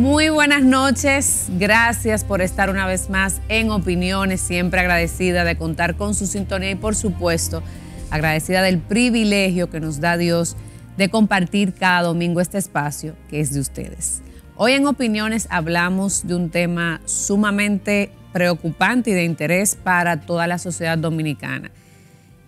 Muy buenas noches, gracias por estar una vez más en Opiniones, siempre agradecida de contar con su sintonía y por supuesto agradecida del privilegio que nos da Dios de compartir cada domingo este espacio que es de ustedes. Hoy en Opiniones hablamos de un tema sumamente preocupante y de interés para toda la sociedad dominicana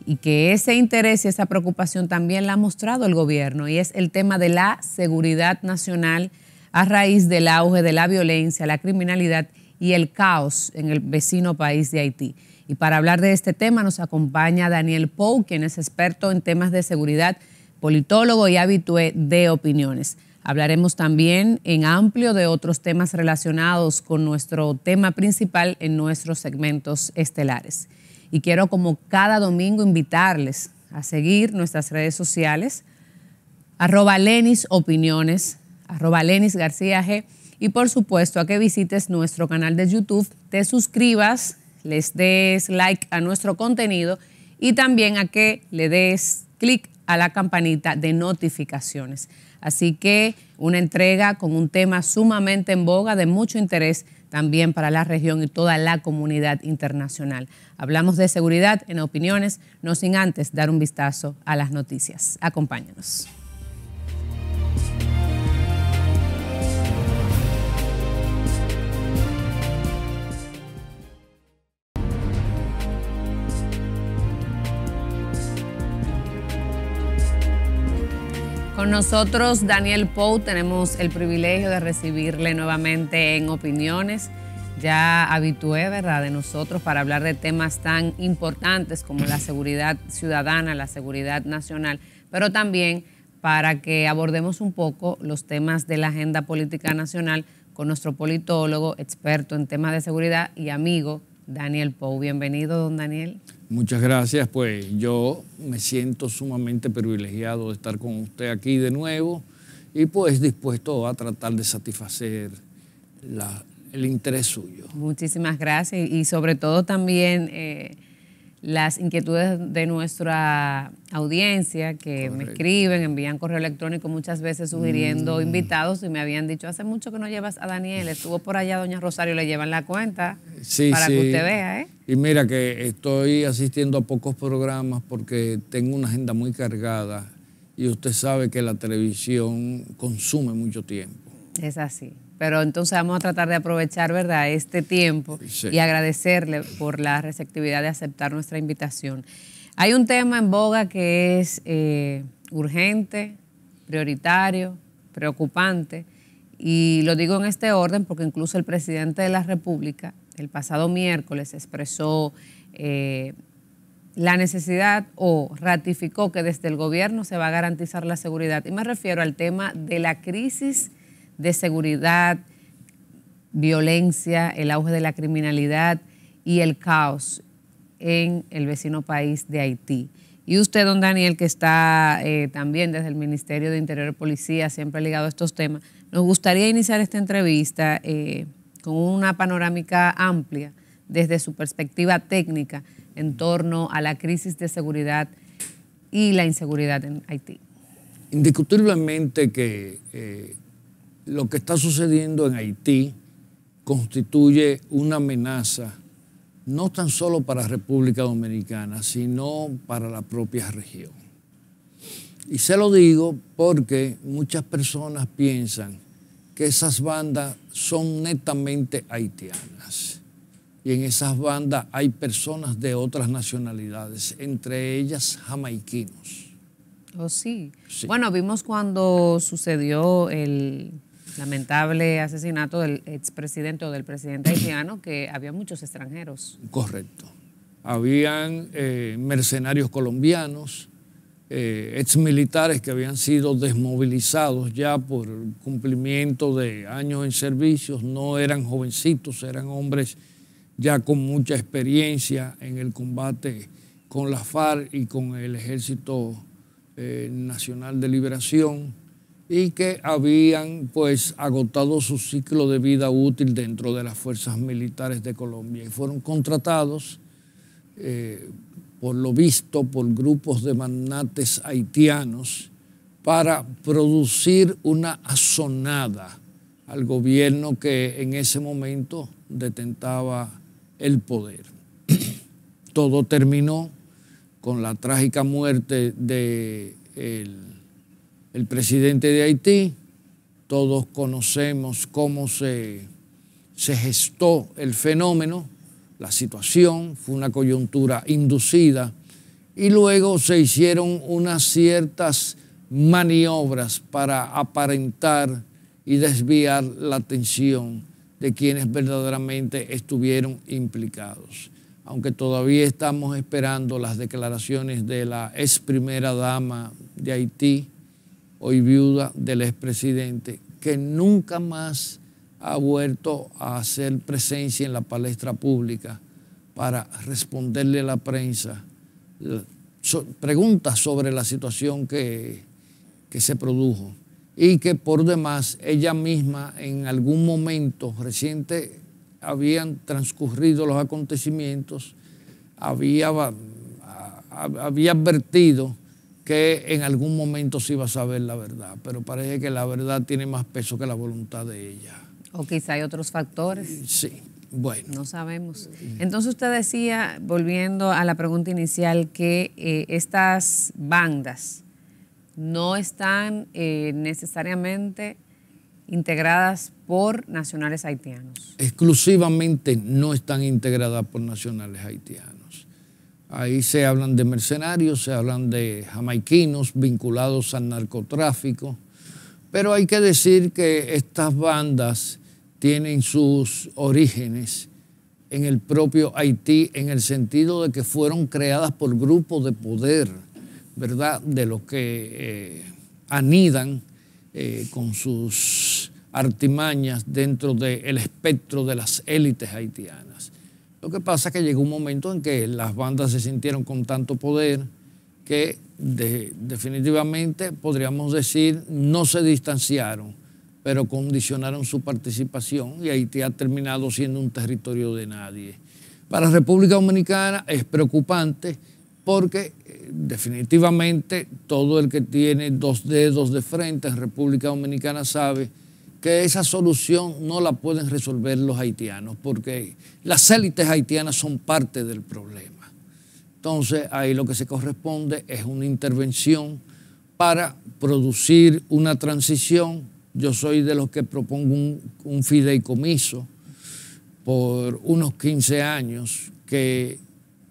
y que ese interés y esa preocupación también la ha mostrado el gobierno y es el tema de la seguridad nacional a raíz del auge de la violencia, la criminalidad y el caos en el vecino país de Haití. Y para hablar de este tema nos acompaña Daniel Pou, quien es experto en temas de seguridad, politólogo y habitué de opiniones. Hablaremos también en amplio de otros temas relacionados con nuestro tema principal en nuestros segmentos estelares. Y quiero como cada domingo invitarles a seguir nuestras redes sociales, arroba Lenis Opiniones, arroba Lenis García G. Y por supuesto a que visites nuestro canal de YouTube, te suscribas, les des like a nuestro contenido y también a que le des clic a la campanita de notificaciones. Así que una entrega con un tema sumamente en boga, de mucho interés también para la región y toda la comunidad internacional. Hablamos de seguridad en opiniones, no sin antes dar un vistazo a las noticias. Acompáñanos. Con nosotros Daniel Pou, tenemos el privilegio de recibirle nuevamente en opiniones, ya habitué, ¿verdad?, de nosotros para hablar de temas tan importantes como la seguridad ciudadana, la seguridad nacional, pero también para que abordemos un poco los temas de la agenda política nacional con nuestro politólogo, experto en temas de seguridad y amigo Daniel Pou. Bienvenido, don Daniel. Muchas gracias, pues yo me siento sumamente privilegiado de estar con usted aquí de nuevo y pues dispuesto a tratar de satisfacer el interés suyo. Muchísimas gracias y sobre todo también... Eh, las inquietudes de nuestra audiencia que me escriben, envían correo electrónico muchas veces sugiriendo mm. invitados y me habían dicho, hace mucho que no llevas a Daniel, estuvo por allá doña Rosario, le llevan la cuenta para que usted vea. ¿eh? Y mira que estoy asistiendo a pocos programas porque tengo una agenda muy cargada y usted sabe que la televisión consume mucho tiempo. Es así. Pero entonces vamos a tratar de aprovechar, ¿verdad?, este tiempo y agradecerle por la receptividad de aceptar nuestra invitación. Hay un tema en boga que es eh, urgente, prioritario, preocupante, y lo digo en este orden porque incluso el presidente de la República el pasado miércoles expresó eh, la necesidad o ratificó que desde el gobierno se va a garantizar la seguridad. Y me refiero al tema de la crisis de seguridad, violencia, el auge de la criminalidad y el caos en el vecino país de Haití. Y usted, don Daniel, que está eh, también desde el Ministerio de Interior y Policía, siempre ligado a estos temas, nos gustaría iniciar esta entrevista eh, con una panorámica amplia desde su perspectiva técnica en torno a la crisis de seguridad y la inseguridad en Haití. Indiscutiblemente que eh, lo que está sucediendo en Haití constituye una amenaza no tan solo para República Dominicana, sino para la propia región. Y se lo digo porque muchas personas piensan que esas bandas son netamente haitianas. Y en esas bandas hay personas de otras nacionalidades, entre ellas jamaiquinos. Oh, sí. Bueno, vimos cuando sucedió el lamentable asesinato del expresidente o del presidente haitiano, que había muchos extranjeros. Correcto. Habían eh, mercenarios colombianos, eh, exmilitares que habían sido desmovilizados ya por cumplimiento de años en servicios, no eran jovencitos, eran hombres ya con mucha experiencia en el combate con la FARC y con el Ejército eh, Nacional de Liberación y que habían pues agotado su ciclo de vida útil dentro de las fuerzas militares de Colombia y fueron contratados eh, por lo visto por grupos de magnates haitianos para producir una asonada al gobierno que en ese momento detentaba el poder. Todo terminó con la trágica muerte de el presidente de Haití. Todos conocemos cómo se, gestó el fenómeno, la situación, fue una coyuntura inducida y luego se hicieron unas ciertas maniobras para aparentar y desviar la atención de quienes verdaderamente estuvieron implicados. Aunque todavía estamos esperando las declaraciones de la ex primera dama de Haití, hoy viuda del expresidente, que nunca más ha vuelto a hacer presencia en la palestra pública para responderle a la prensa eh, preguntas sobre la situación que, se produjo y que por demás ella misma en algún momento reciente habían transcurrido los acontecimientos, había, había advertido que en algún momento sí va a saber la verdad, pero parece que la verdad tiene más peso que la voluntad de ella. O quizá hay otros factores. Sí, bueno. No sabemos. Entonces usted decía, volviendo a la pregunta inicial, que eh, estas bandas no están eh, necesariamente integradas por nacionales haitianos. Exclusivamente no están integradas por nacionales haitianos. Ahí se hablan de mercenarios, se hablan de jamaiquinos vinculados al narcotráfico, pero hay que decir que estas bandas tienen sus orígenes en el propio Haití, en el sentido de que fueron creadas por grupos de poder, ¿verdad? De los que eh, anidan eh, con sus artimañas dentro del espectro de las élites haitianas. Lo que pasa es que llegó un momento en que las bandas se sintieron con tanto poder que definitivamente podríamos decir no se distanciaron, pero condicionaron su participación y Haití ha terminado siendo un territorio de nadie. Para República Dominicana es preocupante porque eh, definitivamente todo el que tiene dos dedos de frente en República Dominicana sabe que esa solución no la pueden resolver los haitianos, porque las élites haitianas son parte del problema. Entonces, ahí lo que se corresponde es una intervención para producir una transición. Yo soy de los que propongo un, fideicomiso por unos 15 años que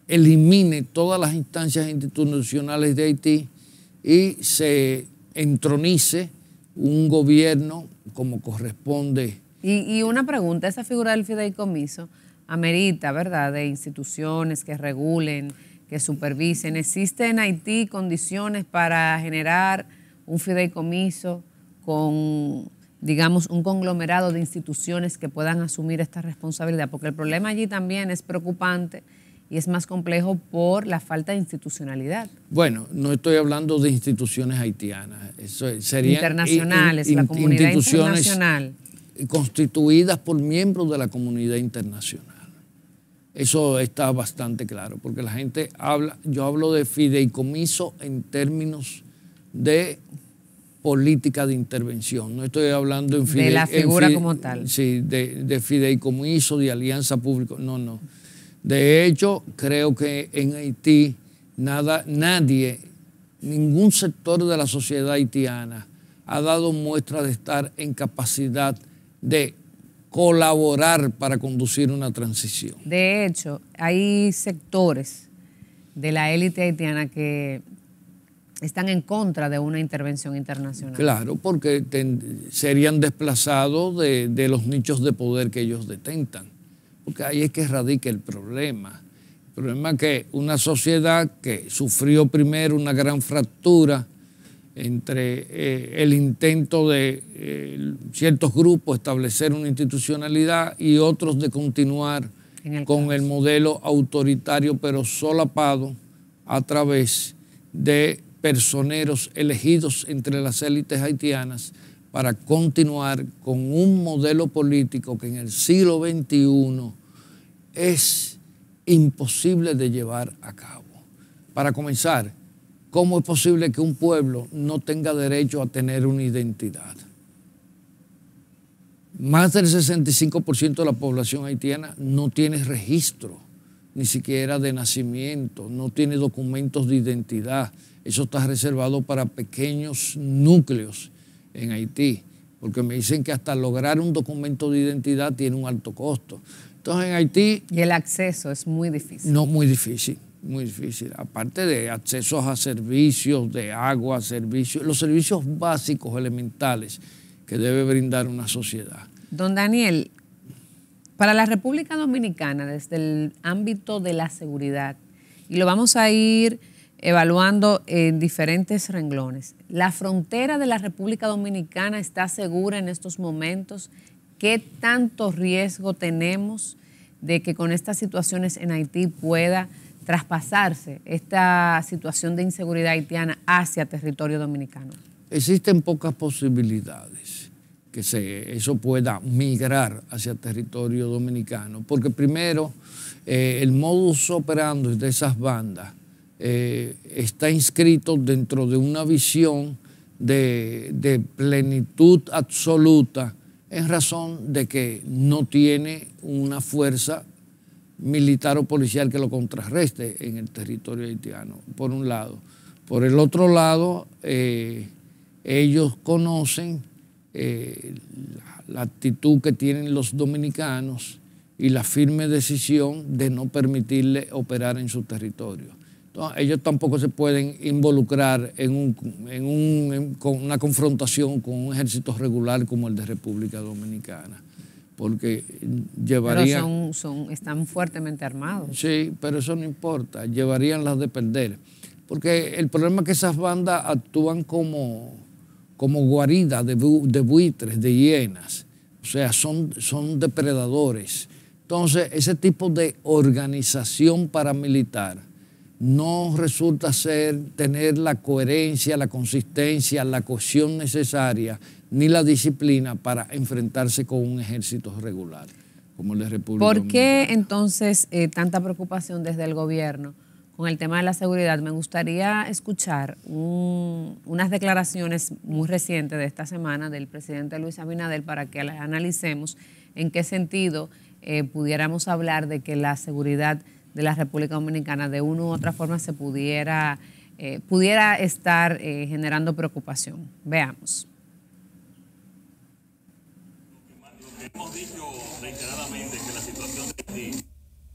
elimine todas las instancias institucionales de Haití y se entronice un gobierno como corresponde. Y, una pregunta, esa figura del fideicomiso amerita, ¿verdad?, de instituciones que regulen, que supervisen. ¿Existen en Haití condiciones para generar un fideicomiso con digamos, un conglomerado de instituciones que puedan asumir esta responsabilidad, porque el problema allí también es preocupante y es más complejo por la falta de institucionalidad. Bueno, no estoy hablando de instituciones haitianas, eso internacionales, la comunidad instituciones internacional constituidas por miembros de la comunidad internacional. Eso está bastante claro, porque la gente habla, yo hablo de fideicomiso en términos de política de intervención. No estoy hablando en fideicomiso de la figura como tal. Sí, de, de, fideicomiso, de alianza pública. No, no. De hecho, creo que en Haití nada, nadie, ningún sector de la sociedad haitiana ha dado muestra de estar en capacidad de colaborar para conducir una transición. De hecho, hay sectores de la élite haitiana que están en contra de una intervención internacional. Claro, porque serían desplazados de los nichos de poder que ellos detentan porque ahí es que radica el problema. El problema es que una sociedad que sufrió primero una gran fractura entre eh, el intento de eh, ciertos grupos establecer una institucionalidad y otros de continuar con el modelo autoritario pero solapado a través de personeros elegidos entre las élites haitianas para continuar con un modelo político que en el siglo XXI es imposible de llevar a cabo. Para comenzar, ¿cómo es posible que un pueblo no tenga derecho a tener una identidad? Más del 65% de la población haitiana no tiene registro, ni siquiera de nacimiento, no tiene documentos de identidad. Eso está reservado para pequeños núcleos en Haití, porque me dicen que hasta lograr un documento de identidad tiene un alto costo. Entonces en Haití... Y el acceso es muy difícil. No, muy difícil, muy difícil. Aparte de accesos a servicios, de agua, servicios, los servicios básicos, elementales, que debe brindar una sociedad. Don Daniel, para la República Dominicana, desde el ámbito de la seguridad, y lo vamos a ir evaluando en diferentes renglones. La frontera de la República Dominicana está segura en estos momentos. ¿Qué tanto riesgo tenemos de que con estas situaciones en Haití pueda traspasarse esta situación de inseguridad haitiana hacia territorio dominicano? Existen pocas posibilidades que se, eso pueda migrar hacia territorio dominicano, porque primero eh, el modus operandi de esas bandas eh, está inscrito dentro de una visión de, plenitud absoluta en razón de que no tiene una fuerza militar o policial que lo contrarreste en el territorio haitiano, por un lado. Por el otro lado, eh, ellos conocen eh, la actitud que tienen los dominicanos y la firme decisión de no permitirle operar en su territorio. Ah, ellos tampoco se pueden involucrar en, con una confrontación con un ejército regular como el de República Dominicana, porque llevarían... son, están fuertemente armados. Sí, pero eso no importa, llevarían las de perder. Porque el problema es que esas bandas actúan como, como guaridas de, buitres, de hienas, o sea, son, son depredadores. Entonces, ese tipo de organización paramilitar no resulta ser tener la coherencia, la consistencia, la cohesión necesaria, ni la disciplina para enfrentarse con un ejército regular, como el de República ¿Por qué entonces eh, tanta preocupación desde el gobierno con el tema de la seguridad? Me gustaría escuchar unas declaraciones muy recientes de esta semana del presidente Luis Abinader para que las analicemos en qué sentido eh, pudiéramos hablar de que la seguridad de la República Dominicana de una u otra forma se pudiera, pudiera estar generando preocupación. Veamos. Lo que hemos dicho reiteradamente que la situación de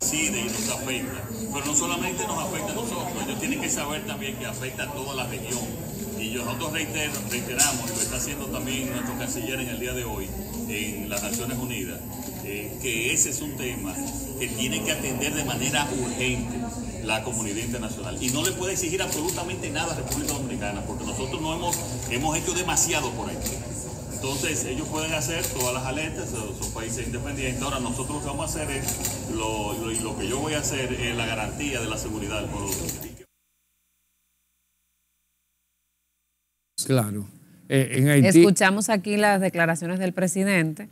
incide y nos afecta, pero no solamente nos afecta a nosotros, ellos tienen que saber también que afecta a toda la región nosotros reiteramos, y lo está haciendo también nuestro canciller en el día de hoy, en las Naciones Unidas, eh, que ese es un tema que tiene que atender de manera urgente la comunidad internacional. Y no le puede exigir absolutamente nada a República Dominicana, porque nosotros no hemos, hemos hecho demasiado por ahí. Entonces ellos pueden hacer todas las alertas, son, países independientes. Ahora nosotros lo que vamos a hacer es, lo, lo, lo que yo voy a hacer es la garantía de la seguridad del pueblo Claro. Eh, en Haití. Escuchamos aquí las declaraciones del presidente,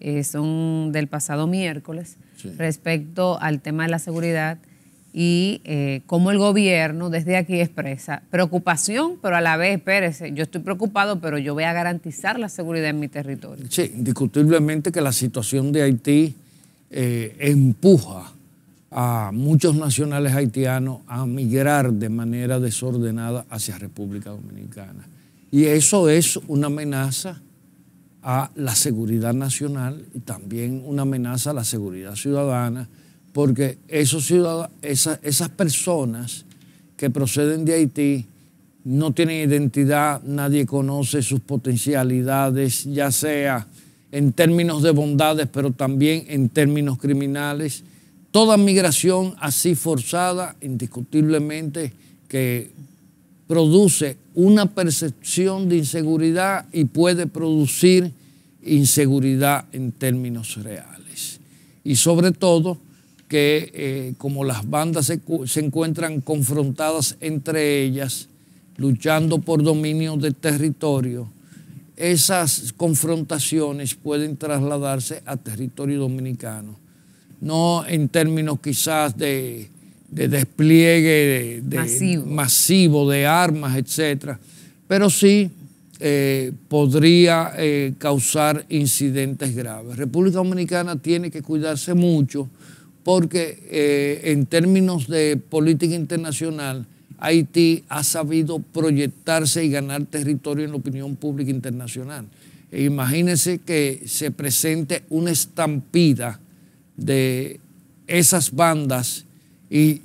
eh, son del pasado miércoles, respecto al tema de la seguridad y eh, cómo el gobierno desde aquí expresa preocupación, pero a la vez, espérese, yo estoy preocupado, pero yo voy a garantizar la seguridad en mi territorio. Sí, indiscutiblemente que la situación de Haití empuja a muchos nacionales haitianos a migrar de manera desordenada hacia República Dominicana. Y eso es una amenaza a la seguridad nacional y también una amenaza a la seguridad ciudadana, porque esos esas, esas personas que proceden de Haití no tienen identidad, nadie conoce sus potencialidades, ya sea en términos de bondades, pero también en términos criminales. Toda migración así forzada, indiscutiblemente, que produce una percepción de inseguridad y puede producir inseguridad en términos reales. Y sobre todo que eh, como las bandas se, se encuentran confrontadas entre ellas, luchando por dominio del territorio, esas confrontaciones pueden trasladarse a territorio dominicano, no en términos quizás de de despliegue masivo. de armas, etcétera, pero sí eh, podría eh, causar incidentes graves. República Dominicana tiene que cuidarse mucho porque eh, en términos de política internacional, Haití ha sabido proyectarse y ganar territorio en la opinión pública internacional. E imagínense que se presente una estampida de esas bandas y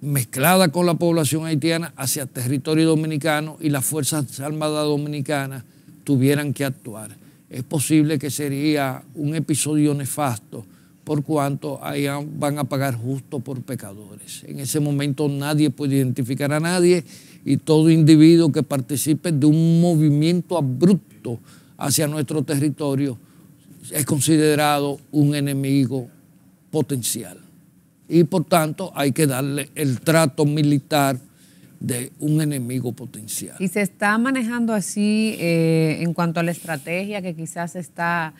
mezclada con la población haitiana hacia territorio dominicano y las Fuerzas Armadas Dominicanas tuvieran que actuar. Es posible que sería un episodio nefasto por cuanto ahí van a pagar justo por pecadores. En ese momento nadie puede identificar a nadie y todo individuo que participe de un movimiento abrupto hacia nuestro territorio es considerado un enemigo potencial y por tanto hay que darle el trato militar de un enemigo potencial. ¿Y se está manejando así eh, en cuanto a la estrategia que quizás está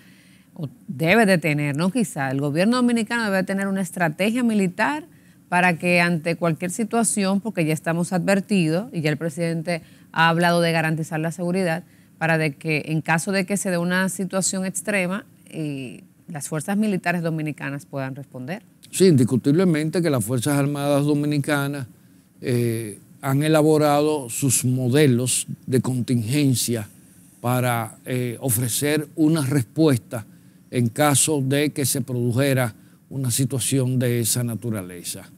o debe de tener, no quizás, el gobierno dominicano debe tener una estrategia militar para que ante cualquier situación, porque ya estamos advertidos y ya el presidente ha hablado de garantizar la seguridad, para que en caso de que se dé una situación extrema, eh, las fuerzas militares dominicanas puedan responder. Sí, indiscutiblemente que las Fuerzas Armadas Dominicanas eh, han elaborado sus modelos de contingencia para eh, ofrecer una respuesta en caso de que se produjera una situación de esa naturaleza.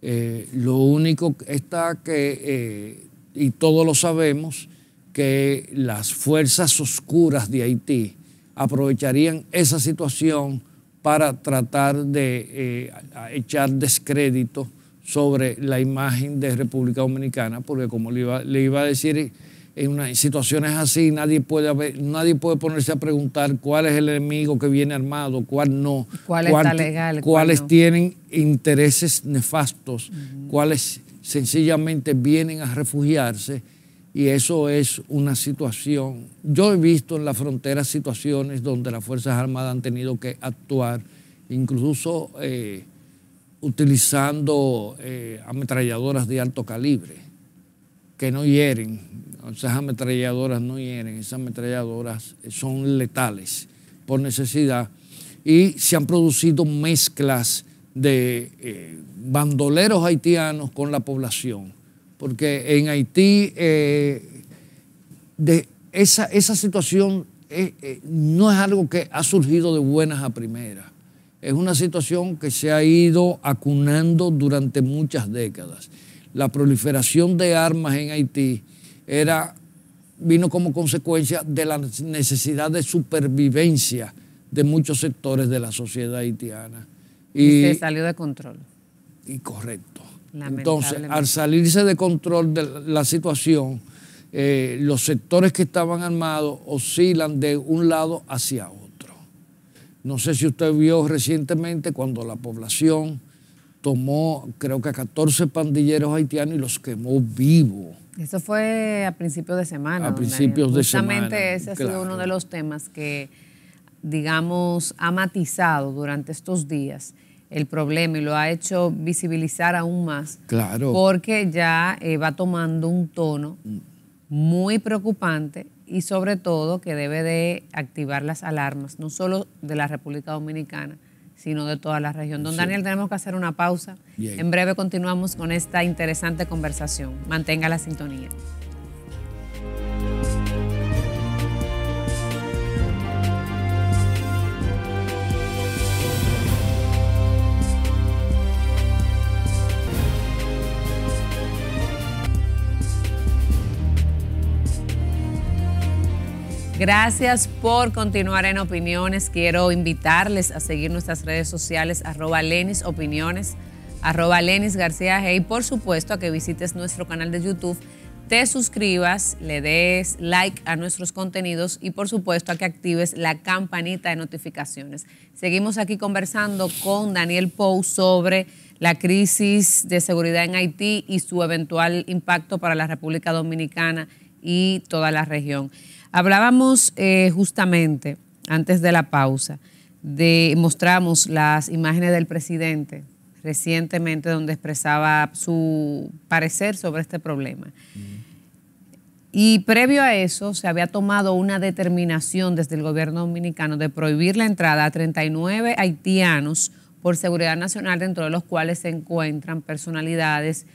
Eh, lo único está que, y todos lo sabemos, que las fuerzas oscuras de Haití aprovecharían esa situación para tratar de eh, echar descrédito sobre la imagen de República Dominicana, porque como le iba, le iba a decir, en, situaciones así nadie puede, nadie puede ponerse a preguntar cuál es el enemigo que viene armado, cuál no, cuál, cuáles tienen intereses nefastos, cuáles sencillamente vienen a refugiarse y eso es una situación. Yo he visto en la frontera situaciones donde las Fuerzas Armadas han tenido que actuar, incluso eh, utilizando eh, ametralladoras de alto calibre, que no hieren. Esas ametralladoras no hieren, esas ametralladoras son letales por necesidad. Y se han producido mezclas de eh, bandoleros haitianos con la población porque en Haití eh, esa, situación eh, eh, no es algo que ha surgido de buenas a primeras. Es una situación que se ha ido acunando durante muchas décadas. La proliferación de armas en Haití era, vino como consecuencia de la necesidad de supervivencia de muchos sectores de la sociedad haitiana. y se salió de control. Y correcto. Entonces, al salirse de control de la situación, eh, los sectores que estaban armados oscilan de un lado hacia otro. No sé si usted vio recientemente cuando la población tomó, creo que a 14 pandilleros haitianos y los quemó vivos. Eso fue a principios de semana. A principios de semana. ese ha sido uno de los temas que, digamos, ha matizado durante estos días el problema y lo ha hecho visibilizar aún más. Claro. Porque ya eh, va tomando un tono muy preocupante y sobre todo que debe de activar las alarmas, no solo de la República Dominicana, sino de toda la región. Don Daniel, tenemos que hacer una pausa. En breve continuamos con esta interesante conversación. Mantenga la sintonía. Gracias por continuar en Opiniones. Quiero invitarles a seguir nuestras redes sociales, arroba Lenis Opiniones, arroba Lenis García Y por supuesto a que visites nuestro canal de YouTube, te suscribas, le des like a nuestros contenidos y por supuesto a que actives la campanita de notificaciones. Seguimos aquí conversando con Daniel Pou sobre la crisis de seguridad en Haití y su eventual impacto para la República Dominicana y toda la región. Hablábamos eh, justamente antes de la pausa de mostramos las imágenes del presidente recientemente donde expresaba su parecer sobre este problema. Y previo a eso se había tomado una determinación desde el gobierno dominicano de prohibir la entrada a 39 haitianos por seguridad nacional, dentro de los cuales se encuentran personalidades,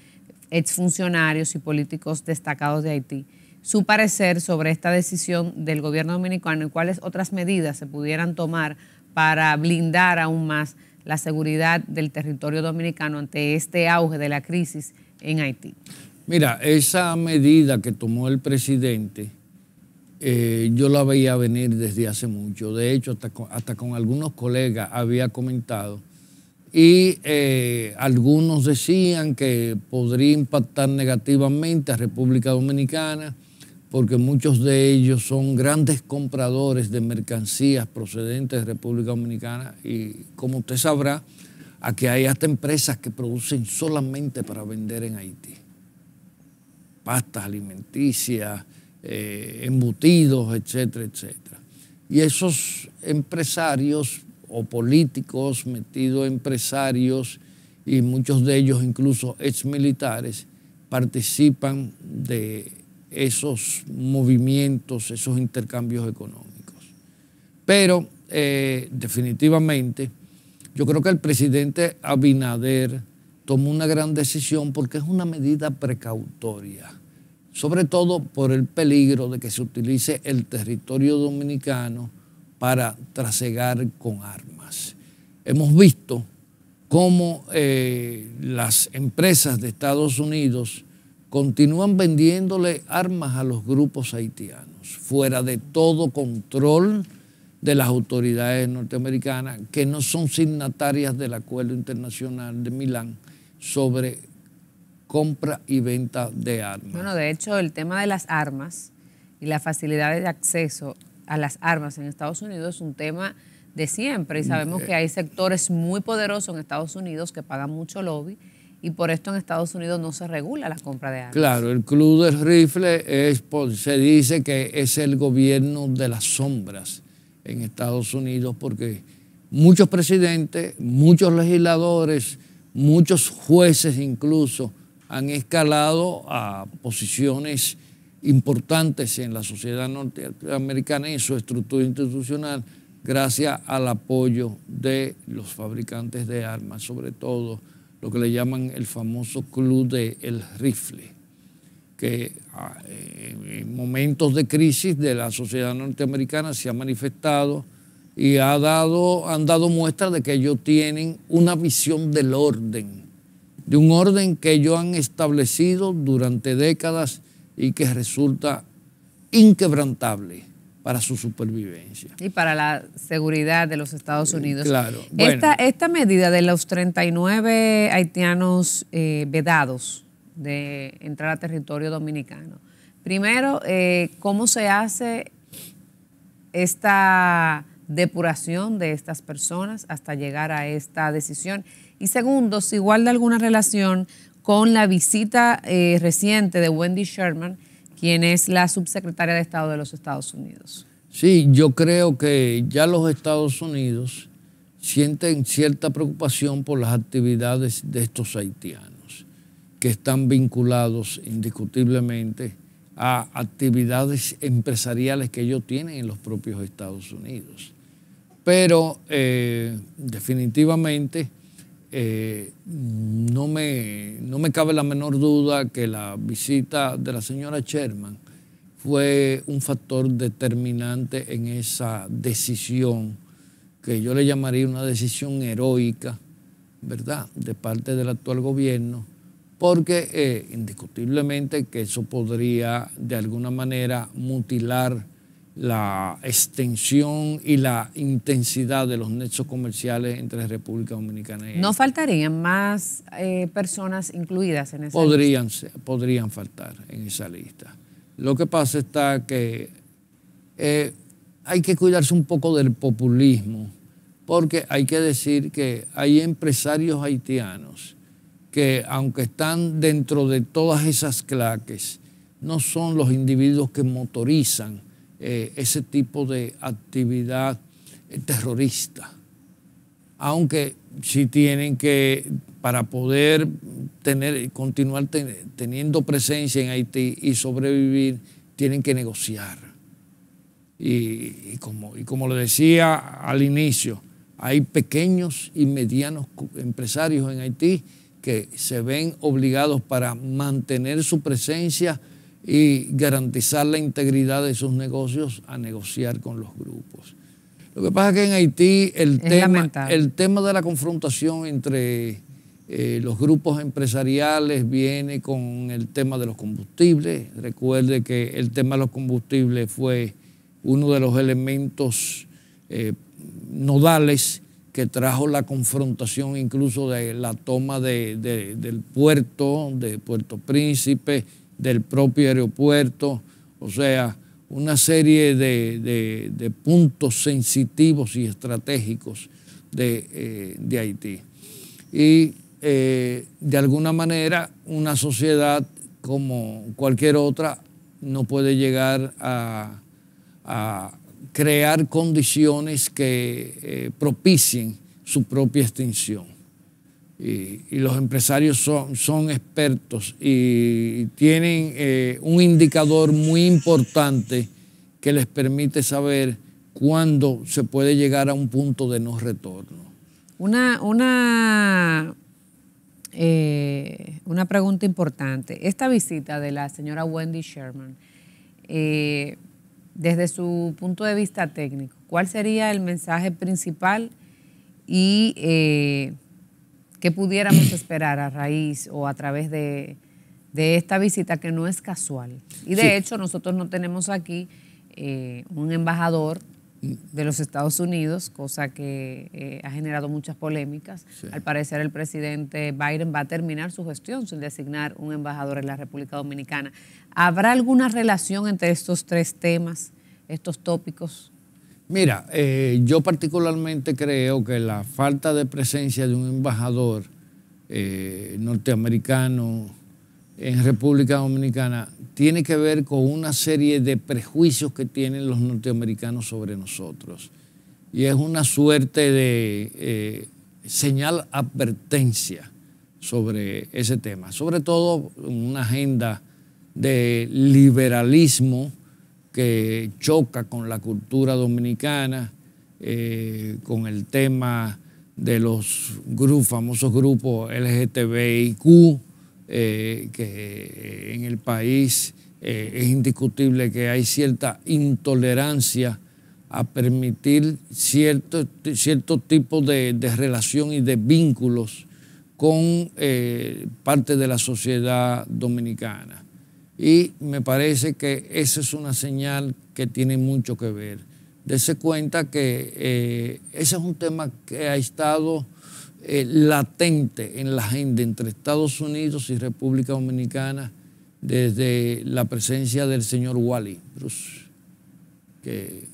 exfuncionarios y políticos destacados de Haití su parecer sobre esta decisión del gobierno dominicano y cuáles otras medidas se pudieran tomar para blindar aún más la seguridad del territorio dominicano ante este auge de la crisis en Haití. Mira, esa medida que tomó el presidente, eh, yo la veía venir desde hace mucho. De hecho, hasta con, algunos colegas había comentado. Y eh, algunos decían que podría impactar negativamente a República Dominicana porque muchos de ellos son grandes compradores de mercancías procedentes de República Dominicana y como usted sabrá, aquí hay hasta empresas que producen solamente para vender en Haití. Pastas alimenticias, eh, embutidos, etcétera, etcétera. Y esos empresarios o políticos metidos empresarios y muchos de ellos incluso ex militares participan de esos movimientos, esos intercambios económicos. Pero eh, definitivamente yo creo que el presidente Abinader tomó una gran decisión porque es una medida precautoria, sobre todo por el peligro de que se utilice el territorio dominicano para trasegar con armas. Hemos visto cómo eh, las empresas de Estados Unidos continúan vendiéndole armas a los grupos haitianos, fuera de todo control de las autoridades norteamericanas, que no son signatarias del Acuerdo Internacional de Milán sobre compra y venta de armas. Bueno, de hecho, el tema de las armas y la facilidad de acceso a las armas en Estados Unidos es un tema de siempre y sabemos eh, que hay sectores muy poderosos en Estados Unidos que pagan mucho lobby y por esto en Estados Unidos no se regula la compra de armas. Claro, el Club del Rifle es, pues, se dice que es el gobierno de las sombras en Estados Unidos porque muchos presidentes, muchos legisladores, muchos jueces incluso han escalado a posiciones importantes en la sociedad norteamericana y en su estructura institucional gracias al apoyo de los fabricantes de armas, sobre todo lo que le llaman el famoso club del rifle, que ah, en momentos de crisis de la sociedad norteamericana se ha manifestado y ha dado, han dado muestra de que ellos tienen una visión del orden, de un orden que ellos han establecido durante décadas y que resulta inquebrantable para su supervivencia. Y para la seguridad de los Estados eh, Unidos. Claro. Esta, medida de los 39 haitianos eh, vedados de entrar a territorio dominicano. Primero, eh, ¿cómo se hace esta depuración de estas personas hasta llegar a esta decisión? Y segundo, si guarda alguna relación con la visita reciente de Wendy Sherman, quien es la subsecretaria de Estado de los Estados Unidos. Sí, yo creo que ya los Estados Unidos sienten cierta preocupación por las actividades de estos haitianos, que están vinculados indiscutiblemente a actividades empresariales que ellos tienen en los propios Estados Unidos. Pero eh, definitivamente eh, no, me, no me cabe la menor duda que la visita de la señora Sherman fue un factor determinante en esa decisión, que yo le llamaría una decisión heroica, ¿verdad?, de parte del actual gobierno, porque eh, indiscutiblemente que eso podría de alguna manera mutilar la extensión y la intensidad de los nexos comerciales entre República Dominicana y ¿No faltarían más eh, personas incluidas en esa podrían, lista? Podrían faltar en esa lista. Lo que pasa está que eh, hay que cuidarse un poco del populismo, porque hay que decir que hay empresarios haitianos que, aunque están dentro de todas esas claques, no son los individuos que motorizan eh, ese tipo de actividad eh, terrorista. Aunque si tienen que, para poder tener, continuar teniendo presencia en Haití y sobrevivir, tienen que negociar. Y, como, y como le decía al inicio, hay pequeños y medianos empresarios en Haití que se ven obligados para mantener su presencia y garantizar la integridad de sus negocios a negociar con los grupos. Lo que pasa es que en Haití el, tema, el tema de la confrontación entre eh, los grupos empresariales viene con el tema de los combustibles. Recuerde que el tema de los combustibles fue uno de los elementos eh, nodales que trajo la confrontación incluso de la toma del puerto, de Puerto Príncipe, del propio aeropuerto, o sea, una serie de, puntos sensitivos y estratégicos de, eh, Haití. Y eh, de alguna manera una sociedad como cualquier otra no puede llegar a, crear condiciones que eh, propicien su propia extinción y, los empresarios son, son expertos y tienen eh, un indicador muy importante que les permite saber cuándo se puede llegar a un punto de no retorno. Una, una, eh, una pregunta importante. Esta visita de la señora Wendy Sherman, eh, desde su punto de vista técnico, ¿cuál sería el mensaje principal y eh, ¿Qué pudiéramos esperar a raíz o a través de, esta visita que no es casual? Y de hecho nosotros no tenemos aquí eh, un embajador de los Estados Unidos, cosa que eh, ha generado muchas polémicas. Al parecer el presidente Biden va a terminar su gestión sin designar un embajador en la República Dominicana. ¿Habrá alguna relación entre estos tres temas, estos tópicos? Mira, eh, yo particularmente creo que la falta de presencia de un embajador eh, norteamericano en República Dominicana tiene que ver con una serie de prejuicios que tienen los norteamericanos sobre nosotros. Y es una suerte de eh, señal advertencia sobre ese tema, sobre todo en una agenda de liberalismo que choca con la cultura dominicana, eh, con el tema de los famosos grupos LGTBIQ, eh, que eh, en el país es indiscutible que hay cierta intolerancia a permitir cierto, cierto tipo de, relación y de vínculos con parte de la sociedad dominicana. Y me parece que esa es una señal que tiene mucho que ver. Dese cuenta que eh, ese es un tema que ha estado eh, latente en la agenda entre Estados Unidos y República Dominicana desde la presencia del señor Wally eh,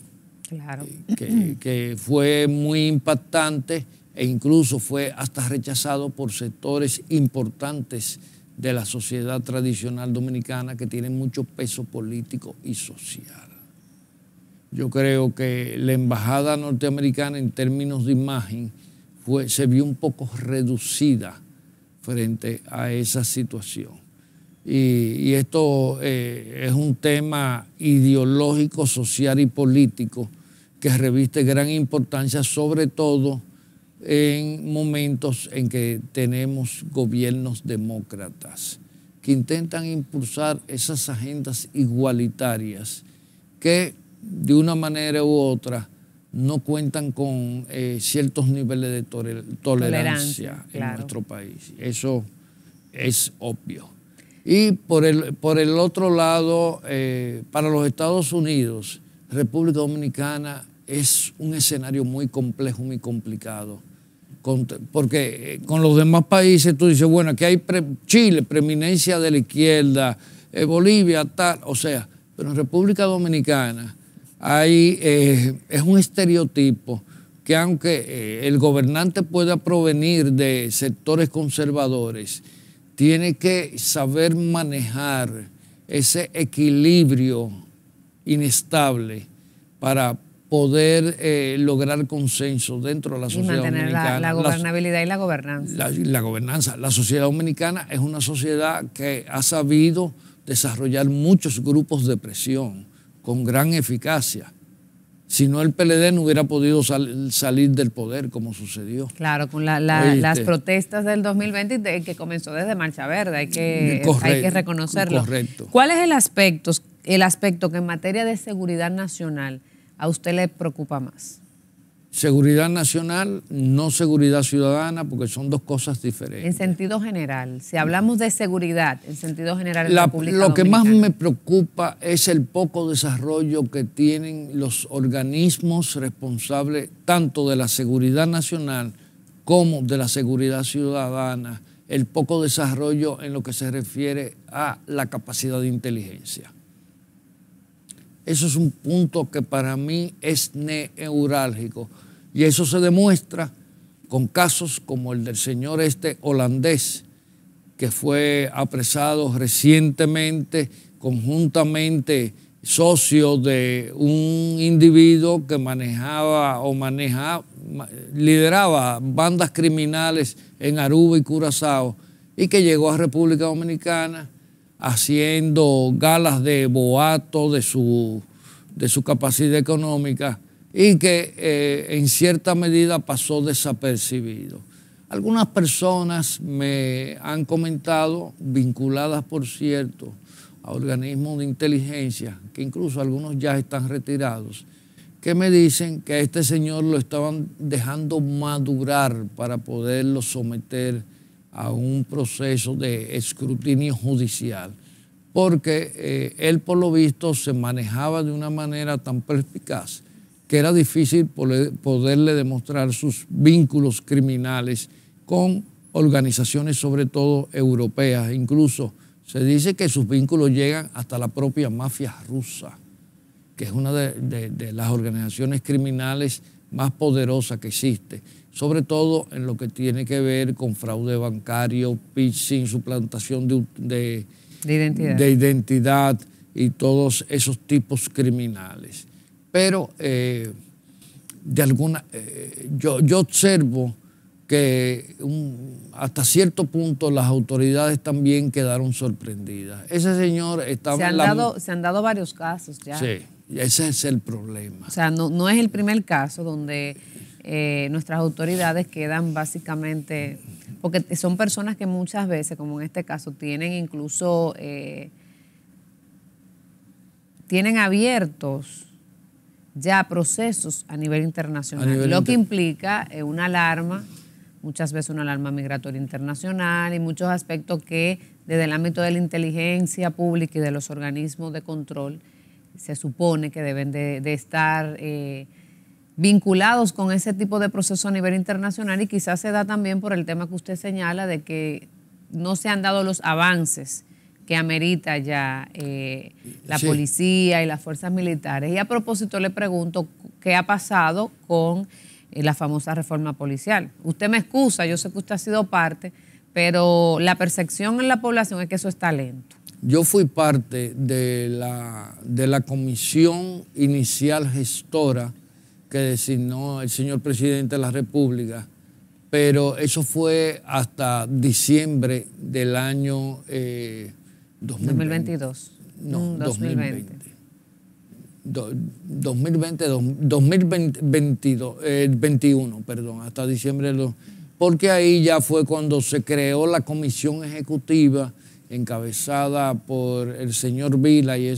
que fue muy impactante e incluso fue hasta rechazado por sectores importantes de la sociedad tradicional dominicana que tiene mucho peso político y social. Yo creo que la embajada norteamericana en términos de imagen fue, se vio un poco reducida frente a esa situación. Y, esto eh, es un tema ideológico, social y político que reviste gran importancia, sobre todo en momentos en que tenemos gobiernos demócratas que intentan impulsar esas agendas igualitarias que de una manera u otra no cuentan con eh, ciertos niveles de tolerancia, en nuestro país. Eso es obvio. Y por el, por el otro lado, eh, para los Estados Unidos, República Dominicana es un escenario muy complejo, muy complicado porque eh, con los demás países tú dices, bueno, aquí hay Chile, preeminencia de la izquierda, eh, Bolivia, tal, o sea, pero en República Dominicana hay, eh, es un estereotipo que aunque el gobernante pueda provenir de sectores conservadores, tiene que saber manejar ese equilibrio inestable para poder eh, lograr consenso dentro de la sociedad dominicana. Y mantener La, gobernabilidad y la gobernanza. La, gobernanza. La sociedad dominicana es una sociedad que ha sabido desarrollar muchos grupos de presión con gran eficacia. Si no, el PLD no hubiera podido salir del poder como sucedió. Claro, con las protestas del 2020 que comenzó desde Marcha Verde, hay que, hay que reconocerlo. ¿Cuál es el aspecto, el aspecto que en materia de seguridad nacional a usted le preocupa más? Seguridad nacional, no seguridad ciudadana, porque son dos cosas diferentes. En sentido general, si hablamos de seguridad, en sentido general, la, lo que más me preocupa es el poco desarrollo que tienen los organismos responsables tanto de la seguridad nacional como de la seguridad ciudadana, el poco desarrollo en lo que se refiere a la capacidad de inteligencia. Eso es un punto que para mí es neurálgico. Y eso se demuestra con casos como el del señor este holandés, que fue apresado recientemente conjuntamente socio de un individuo que manejaba o manejaba, lideraba bandas criminales en Aruba y Curazao y que llegó a República Dominicana haciendo galas de boato de su, de su capacidad económica y que eh, en cierta medida pasó desapercibido. Algunas personas me han comentado, vinculadas por cierto a organismos de inteligencia, que incluso algunos ya están retirados, que me dicen que a este señor lo estaban dejando madurar para poderlo someter a un proceso de escrutinio judicial, porque eh, él por lo visto se manejaba de una manera tan perspicaz que era difícil poderle demostrar sus vínculos criminales con organizaciones sobre todo europeas. Incluso se dice que sus vínculos llegan hasta la propia mafia rusa, que es una de las organizaciones criminales más poderosa que existe, sobre todo en lo que tiene que ver con fraude bancario, pitching, suplantación de, de, identidad. de identidad. y todos esos tipos criminales. Pero eh, de alguna, eh, yo, yo, observo que hasta cierto punto las autoridades también quedaron sorprendidas. Ese señor estaba... Se han, dado, se han dado varios casos ya. Sí ese es el problema. O sea, no, es el primer caso donde eh, nuestras autoridades quedan básicamente, porque son personas que muchas veces, como en este caso, tienen incluso, eh, tienen abiertos ya procesos a nivel internacional, lo que implica eh, una alarma, muchas veces una alarma migratoria internacional y muchos aspectos que desde el ámbito de la inteligencia pública y de los organismos de control, se supone que deben de, estar eh, vinculados con ese tipo de proceso a nivel internacional y quizás se da también por el tema que usted señala de que no se han dado los avances que amerita ya eh, la policía y las fuerzas militares. Y a propósito le pregunto qué ha pasado con eh, la famosa reforma policial. Usted me excusa, yo sé que usted ha sido parte, pero la percepción en la población es que eso está lento. Yo fui parte de la, de la comisión inicial gestora que designó el señor presidente de la República, pero eso fue hasta diciembre del año 2022. Eh, no, 2020. 2020, 2022, 21, perdón, hasta diciembre del... porque ahí ya fue cuando se creó la comisión ejecutiva encabezada por el señor Vila y,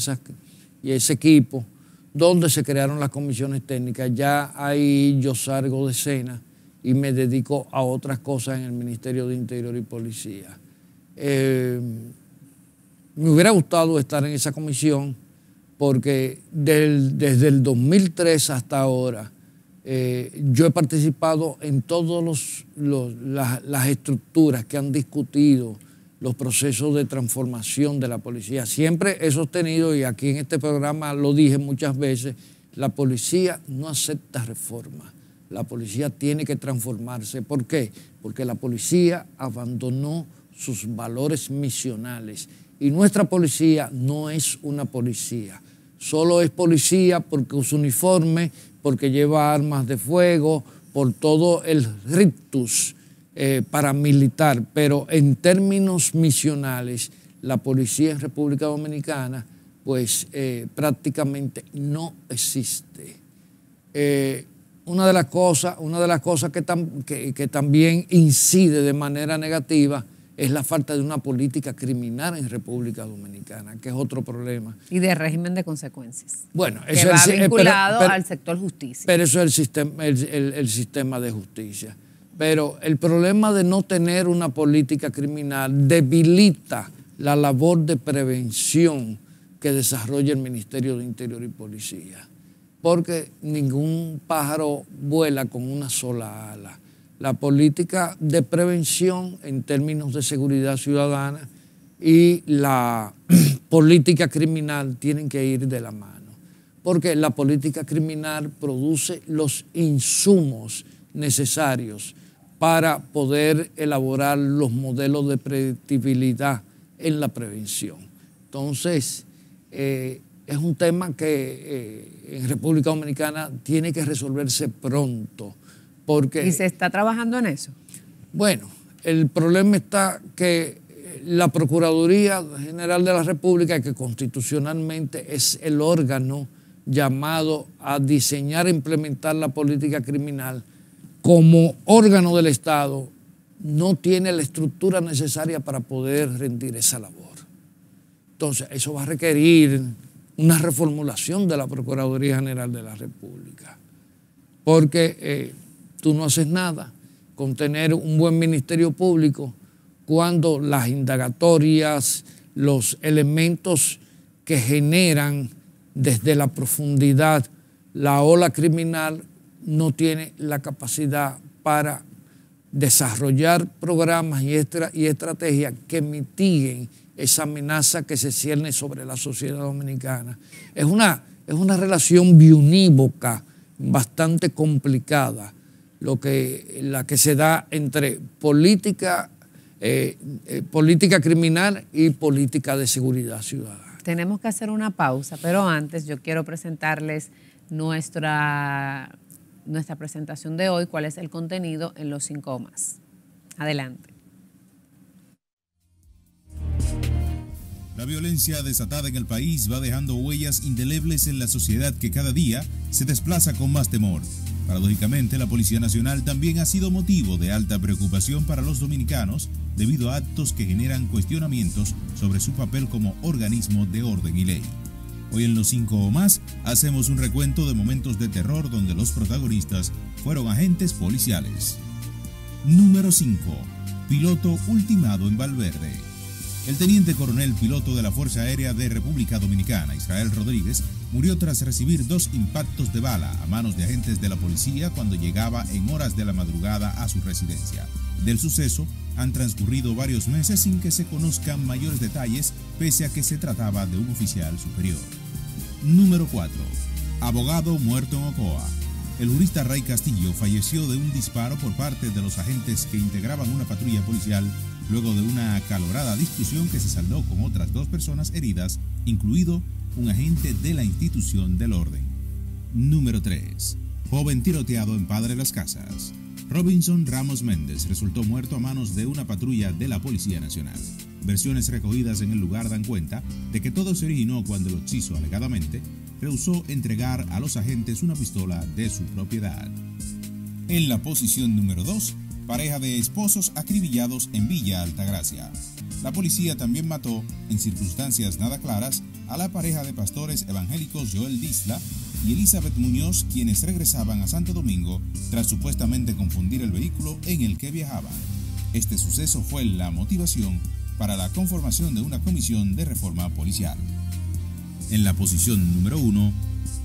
y ese equipo, donde se crearon las comisiones técnicas. Ya ahí yo salgo de cena y me dedico a otras cosas en el Ministerio de Interior y Policía. Eh, me hubiera gustado estar en esa comisión porque desde el 2003 hasta ahora eh, yo he participado en todas las, estructuras que han discutido los procesos de transformación de la policía. Siempre he sostenido, y aquí en este programa lo dije muchas veces, la policía no acepta reformas. La policía tiene que transformarse. ¿Por qué? Porque la policía abandonó sus valores misionales. Y nuestra policía no es una policía. Solo es policía porque usa uniforme, porque lleva armas de fuego, por todo el rictus eh, paramilitar, pero en términos misionales, la policía en República Dominicana pues eh, prácticamente no existe. Eh, una, de las cosas, una de las cosas, que, también incide de manera negativa es la falta de una política criminal en República Dominicana, que es otro problema. Y de régimen de consecuencias. Bueno, eso que va es, eh, vinculado al sector justicia. Pero eso es el sistema, el sistema de justicia. Pero el problema de no tener una política criminal debilita la labor de prevención que desarrolla el Ministerio de Interior y Policía. Porque ningún pájaro vuela con una sola ala. La política de prevención en términos de seguridad ciudadana y la política criminal tienen que ir de la mano. Porque la política criminal produce los insumos necesarios para poder elaborar los modelos de predictibilidad en la prevención. Entonces, eh, es un tema que eh, en República Dominicana tiene que resolverse pronto. Porque, ¿Y se está trabajando en eso? Bueno, el problema está que eh, la Procuraduría General de la República, que constitucionalmente es el órgano llamado a diseñar e implementar la política criminal, como órgano del Estado, no tiene la estructura necesaria para poder rendir esa labor. Entonces, eso va a requerir una reformulación de la Procuraduría General de la República, porque eh, tú no haces nada con tener un buen Ministerio Público cuando las indagatorias, los elementos que generan desde la profundidad la ola criminal no tiene la capacidad para desarrollar programas y, estrategias que mitiguen esa amenaza que se cierne sobre la sociedad dominicana. Es una, es una relación biunívoca bastante complicada, lo que, la que se da entre política, eh, eh, política criminal y política de seguridad ciudadana. Tenemos que hacer una pausa, pero antes yo quiero presentarles nuestra nuestra presentación de hoy, cuál es el contenido en los cinco más. Adelante. La violencia desatada en el país va dejando huellas indelebles en la sociedad que cada día se desplaza con más temor. Paradójicamente, la Policía Nacional también ha sido motivo de alta preocupación para los dominicanos debido a actos que generan cuestionamientos sobre su papel como organismo de orden y ley. Hoy en Los 5 o más hacemos un recuento de momentos de terror donde los protagonistas fueron agentes policiales. Número 5. Piloto ultimado en Valverde. El teniente coronel piloto de la Fuerza Aérea de República Dominicana, Israel Rodríguez, murió tras recibir dos impactos de bala a manos de agentes de la policía cuando llegaba en horas de la madrugada a su residencia. Del suceso han transcurrido varios meses sin que se conozcan mayores detalles, pese a que se trataba de un oficial superior. Número 4. Abogado muerto en Ocoa. El jurista Ray Castillo falleció de un disparo por parte de los agentes que integraban una patrulla policial luego de una acalorada discusión que se saldó con otras dos personas heridas, incluido un agente de la institución del orden. Número 3. Joven tiroteado en Padre Las Casas. Robinson Ramos Méndez resultó muerto a manos de una patrulla de la Policía Nacional. Versiones recogidas en el lugar dan cuenta de que todo se originó cuando el hechizo alegadamente rehusó entregar a los agentes una pistola de su propiedad. En la posición número 2, Pareja de esposos acribillados en Villa Altagracia. La policía también mató, en circunstancias nada claras, a la pareja de pastores evangélicos Joel Disla y Elizabeth Muñoz, quienes regresaban a Santo Domingo tras supuestamente confundir el vehículo en el que viajaban. Este suceso fue la motivación para la conformación de una comisión de reforma policial. En la posición número uno,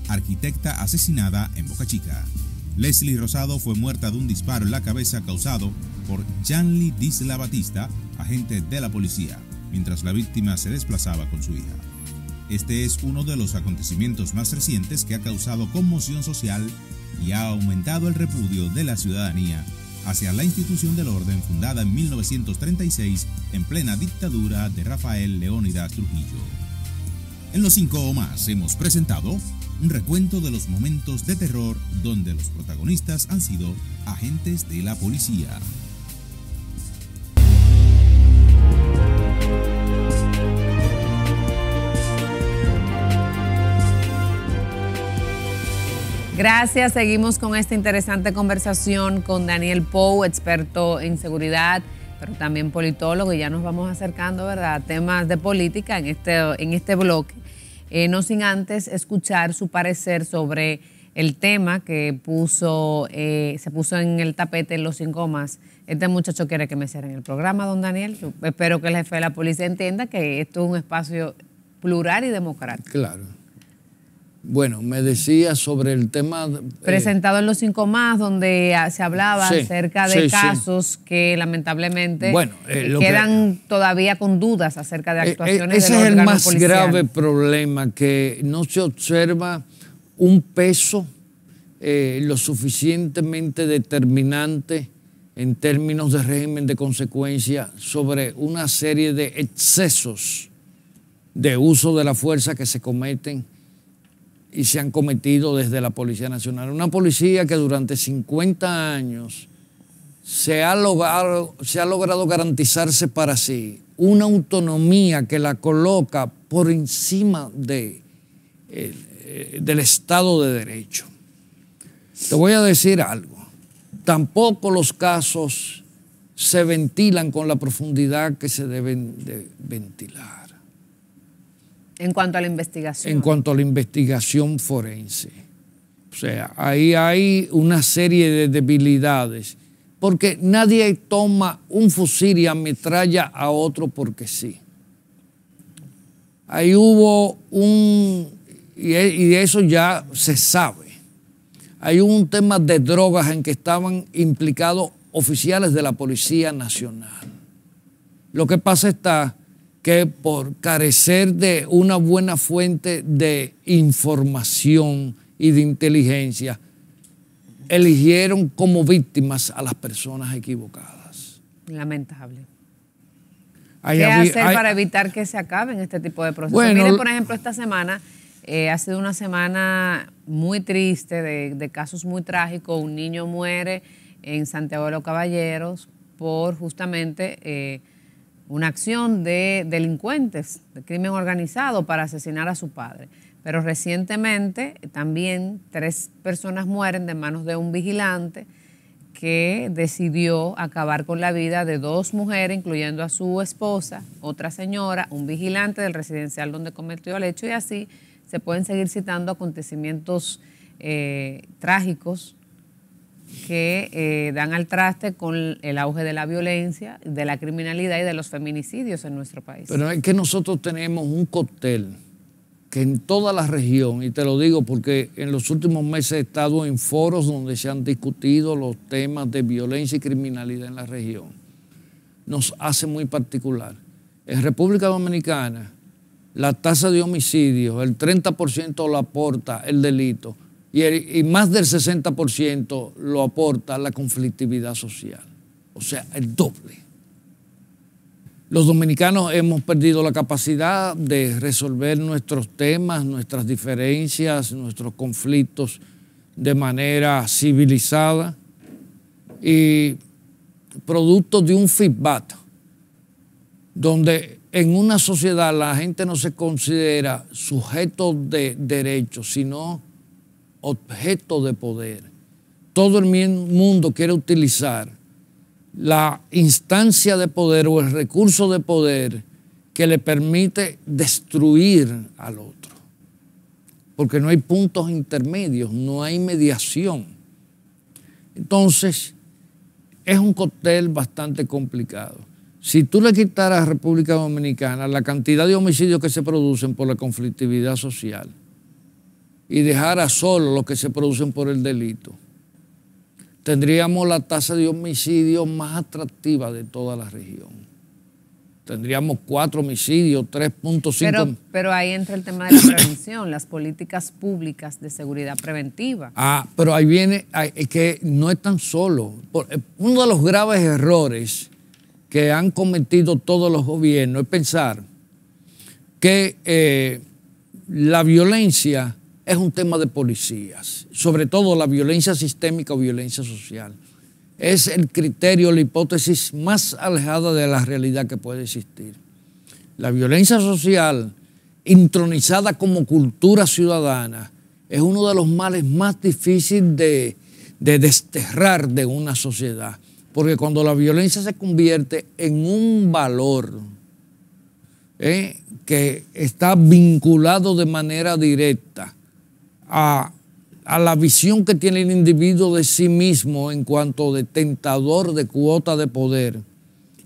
arquitecta asesinada en Boca Chica. Leslie Rosado fue muerta de un disparo en la cabeza causado por Janly Disla Batista, agente de la policía, mientras la víctima se desplazaba con su hija. Este es uno de los acontecimientos más recientes que ha causado conmoción social y ha aumentado el repudio de la ciudadanía hacia la institución del orden fundada en 1936 en plena dictadura de Rafael Leónidas Trujillo. En los cinco o más hemos presentado un recuento de los momentos de terror donde los protagonistas han sido agentes de la policía. Gracias, seguimos con esta interesante conversación con Daniel Pou, experto en seguridad, pero también politólogo, y ya nos vamos acercando, ¿verdad?, a temas de política en este, en este bloque. Eh, no sin antes escuchar su parecer sobre el tema que puso, eh, se puso en el tapete en los cinco más. Este muchacho quiere que me en el programa, don Daniel. espero que el jefe de la policía entienda que esto es un espacio plural y democrático. Claro. Bueno, me decía sobre el tema... Eh, Presentado en los cinco más, donde ah, se hablaba acerca de casos que lamentablemente eh, quedan todavía con dudas acerca de eh, actuaciones. ese es el más grave problema, que no se observa un peso lo suficientemente determinante en términos de régimen de consecuencia sobre una serie de excesos de uso de la fuerza que se cometen y se han cometido desde la Policía Nacional. Una policía que durante 50 años se ha logrado, garantizarse para sí una autonomía que la coloca por encima de, eh, eh, del Estado de Derecho. Te voy a decir algo. Tampoco los casos se ventilan con la profundidad que se deben de ventilar. En cuanto a la investigación. En cuanto a la investigación forense. O sea, ahí hay una serie de debilidades, porque nadie toma un fusil y ametralla a otro porque sí. Ahí hubo un, y, de eso ya se sabe, hay un tema de drogas en que estaban implicados oficiales de la Policía Nacional. Lo que pasa está que por carecer de una buena fuente de información y de inteligencia, eligieron como víctimas a las personas equivocadas. Lamentable. Hay ¿Qué hacer para evitar que se acaben este tipo de procesos? Mire, por ejemplo, esta semana eh, ha sido una semana muy triste, de, casos muy trágicos. Un niño muere en Santiago de los Caballeros por justamente... Eh, una acción de delincuentes, de crimen organizado, para asesinar a su padre. Pero recientemente también tres personas mueren de manos de un vigilante que decidió acabar con la vida de dos mujeres, incluyendo a su esposa, otra señora, un vigilante del residencial donde cometió el hecho y así se pueden seguir citando acontecimientos eh, trágicos que eh, dan al traste con el auge de la violencia, de la criminalidad y de los feminicidios en nuestro país. Pero es que nosotros tenemos un cóctel que en toda la región, y te lo digo porque en los últimos meses he estado en foros donde se han discutido los temas de violencia y criminalidad en la región, nos hace muy particular. En República Dominicana, la tasa de homicidios, el 30% la aporta el delito, y, más del 60% lo aporta la conflictividad social, o sea, el doble. Los dominicanos hemos perdido la capacidad de resolver nuestros temas, nuestras diferencias, nuestros conflictos de manera civilizada y producto de un feedback donde en una sociedad la gente no se considera sujeto de derechos, sino objeto de poder. Todo el mundo quiere utilizar la instancia de poder o el recurso de poder que le permite destruir al otro. Porque no hay puntos intermedios, no hay mediación. Entonces, es un cóctel bastante complicado. Si tú le quitaras a República Dominicana la cantidad de homicidios que se producen por la conflictividad social, y dejar a solo los que se producen por el delito, tendríamos la tasa de homicidio más atractiva de toda la región. Tendríamos cuatro homicidios, 3.5. Pero, pero ahí entra el tema de la prevención, las políticas públicas de seguridad preventiva. Ah, pero ahí viene, es que no es tan solo. Eh, uno de los graves errores que han cometido todos los gobiernos es pensar que eh, la violencia es un tema de policías, sobre todo la violencia sistémica o violencia social. Es el criterio, la hipótesis más alejada de la realidad que puede existir. La violencia social, intronizada como cultura ciudadana, es uno de los males más difíciles de, desterrar de una sociedad. Porque cuando la violencia se convierte en un valor eh, que está vinculado de manera directa a, la visión que tiene el individuo de sí mismo en cuanto de tentador de cuota de poder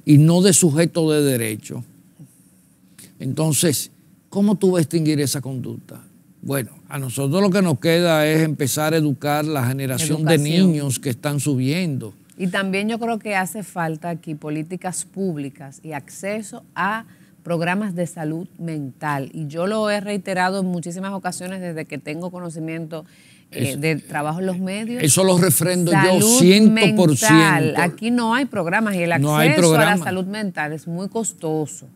y no de sujeto de derecho. Entonces, ¿cómo tú vas a extinguir esa conducta? Bueno, a nosotros lo que nos queda es empezar a educar la generación de niños que están subiendo. Y también yo creo que hace falta aquí políticas públicas y acceso a programas de salud mental. Y yo lo he reiterado en muchísimas ocasiones desde que tengo conocimiento eh, de trabajo en los medios. Eso lo refrendo yo, 100%. Mental. Aquí no hay programas y el acceso a la salud mental es muy costoso.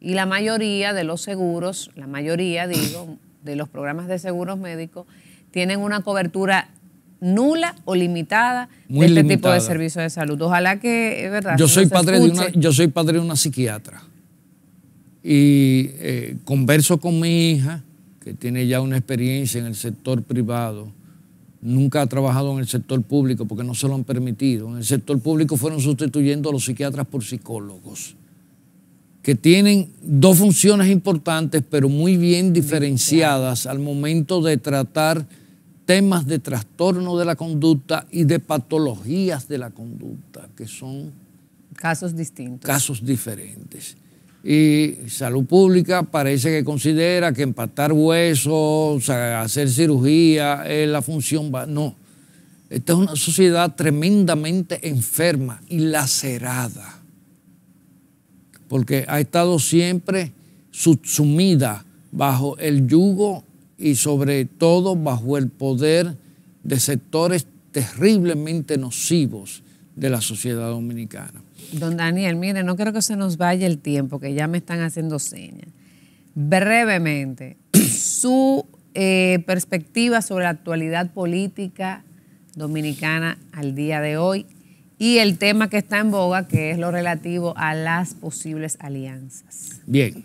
Y la mayoría de los seguros, la mayoría, digo, de los programas de seguros médicos, tienen una cobertura nula o limitada de este tipo de servicios de salud. Ojalá que, es verdad. Yo soy, padre de una, yo soy padre de una psiquiatra y eh, converso con mi hija, que tiene ya una experiencia en el sector privado, nunca ha trabajado en el sector público porque no se lo han permitido. En el sector público fueron sustituyendo a los psiquiatras por psicólogos, que tienen dos funciones importantes, pero muy bien diferenciadas al momento de tratar temas de trastorno de la conducta y de patologías de la conducta, que son casos distintos. Casos diferentes y Salud Pública parece que considera que empatar huesos, hacer cirugía es eh, la función. No, esta es una sociedad tremendamente enferma y lacerada, porque ha estado siempre subsumida bajo el yugo y sobre todo bajo el poder de sectores terriblemente nocivos de la sociedad dominicana. Don Daniel, mire, no quiero que se nos vaya el tiempo, que ya me están haciendo señas. Brevemente, su eh, perspectiva sobre la actualidad política dominicana al día de hoy y el tema que está en boga, que es lo relativo a las posibles alianzas. Bien.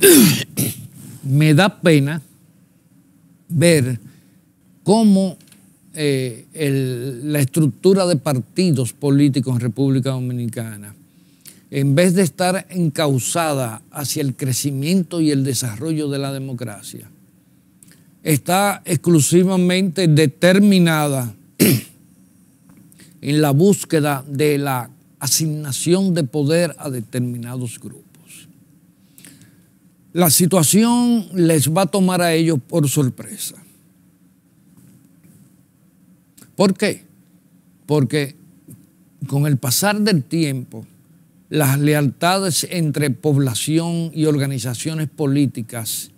Me da pena ver cómo eh, la estructura de partidos políticos en República Dominicana, en vez de estar encauzada hacia el crecimiento y el desarrollo de la democracia, está exclusivamente determinada en la búsqueda de la asignación de poder a determinados grupos. La situación les va a tomar a ellos por sorpresa. ¿Por qué? Porque con el pasar del tiempo, las lealtades entre población y organizaciones políticas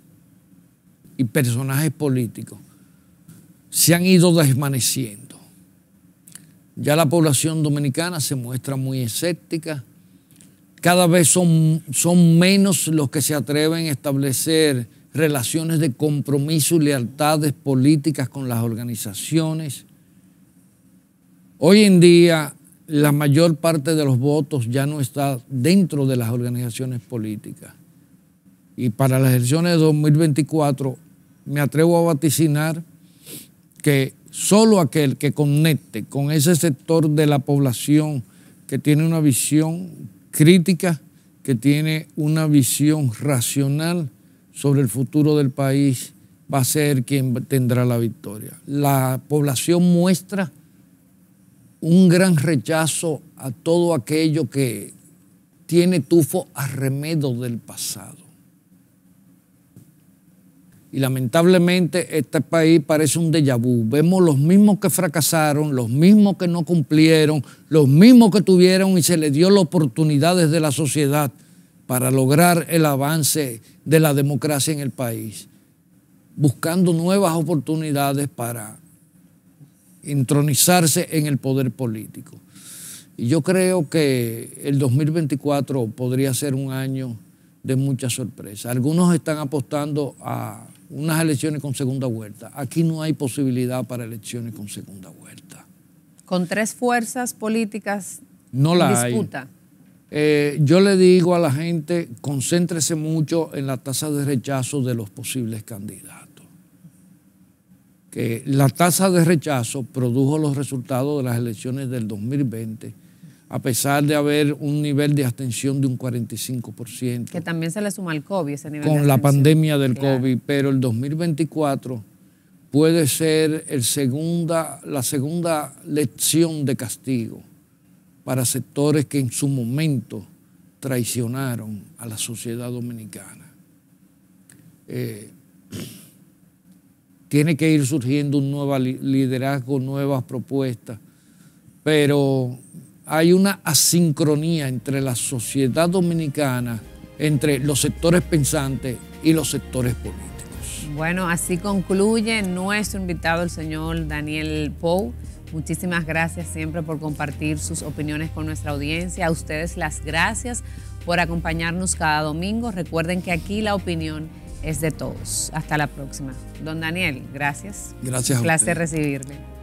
y personajes políticos se han ido desvaneciendo. Ya la población dominicana se muestra muy escéptica, cada vez son, son menos los que se atreven a establecer relaciones de compromiso y lealtades políticas con las organizaciones Hoy en día la mayor parte de los votos ya no está dentro de las organizaciones políticas. Y para las elecciones de 2024 me atrevo a vaticinar que solo aquel que conecte con ese sector de la población que tiene una visión crítica, que tiene una visión racional sobre el futuro del país, va a ser quien tendrá la victoria. La población muestra un gran rechazo a todo aquello que tiene tufo a remedo del pasado. Y lamentablemente este país parece un déjà vu. Vemos los mismos que fracasaron, los mismos que no cumplieron, los mismos que tuvieron y se les dio las oportunidades de la sociedad para lograr el avance de la democracia en el país, buscando nuevas oportunidades para intronizarse en el poder político. Y yo creo que el 2024 podría ser un año de mucha sorpresa. Algunos están apostando a unas elecciones con segunda vuelta. Aquí no hay posibilidad para elecciones con segunda vuelta. Con tres fuerzas políticas no la disputa. Eh, yo le digo a la gente, concéntrese mucho en la tasa de rechazo de los posibles candidatos que la tasa de rechazo produjo los resultados de las elecciones del 2020 a pesar de haber un nivel de abstención de un 45%. Que también se le suma al COVID ese nivel. Con la pandemia del COVID, pero el 2024 puede ser el segunda, la segunda lección de castigo para sectores que en su momento traicionaron a la sociedad dominicana. Eh, tiene que ir surgiendo un nuevo liderazgo, nuevas propuestas, pero hay una asincronía entre la sociedad dominicana, entre los sectores pensantes y los sectores políticos. Bueno, así concluye nuestro invitado, el señor Daniel Pou. Muchísimas gracias siempre por compartir sus opiniones con nuestra audiencia. A ustedes las gracias por acompañarnos cada domingo. Recuerden que aquí la opinión es de todos. Hasta la próxima. Don Daniel, gracias. Gracias. Un placer recibirle.